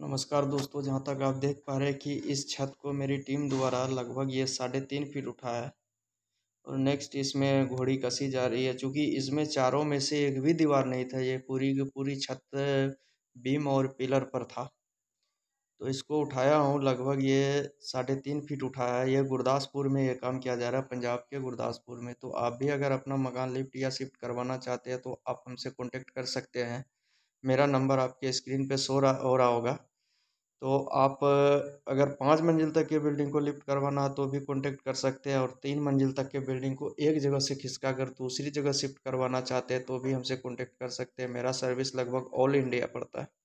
नमस्कार दोस्तों जहाँ तक आप देख पा रहे हैं कि इस छत को मेरी टीम द्वारा लगभग ये साढ़े तीन फीट उठा है और नेक्स्ट इसमें घोड़ी कसी जा रही है क्योंकि इसमें चारों में से एक भी दीवार नहीं था ये पूरी की पूरी छत बीम और पिलर पर था तो इसको उठाया हूँ लगभग ये साढ़े तीन फीट उठाया है ये गुरदासपुर में ये काम किया जा रहा है पंजाब के गुरदासपुर में तो आप भी अगर अपना मकान लिफ्ट या शिफ्ट करवाना चाहते हैं तो आप हमसे कॉन्टेक्ट कर सकते हैं मेरा नंबर आपके स्क्रीन पे सो रहा हो रहा होगा तो आप अगर पाँच मंजिल तक के बिल्डिंग को लिफ्ट करवाना है तो भी कांटेक्ट कर सकते हैं और तीन मंजिल तक के बिल्डिंग को एक जगह से खिसका कर दूसरी जगह शिफ्ट करवाना चाहते हैं तो भी हमसे कांटेक्ट कर सकते हैं मेरा सर्विस लगभग ऑल इंडिया पड़ता है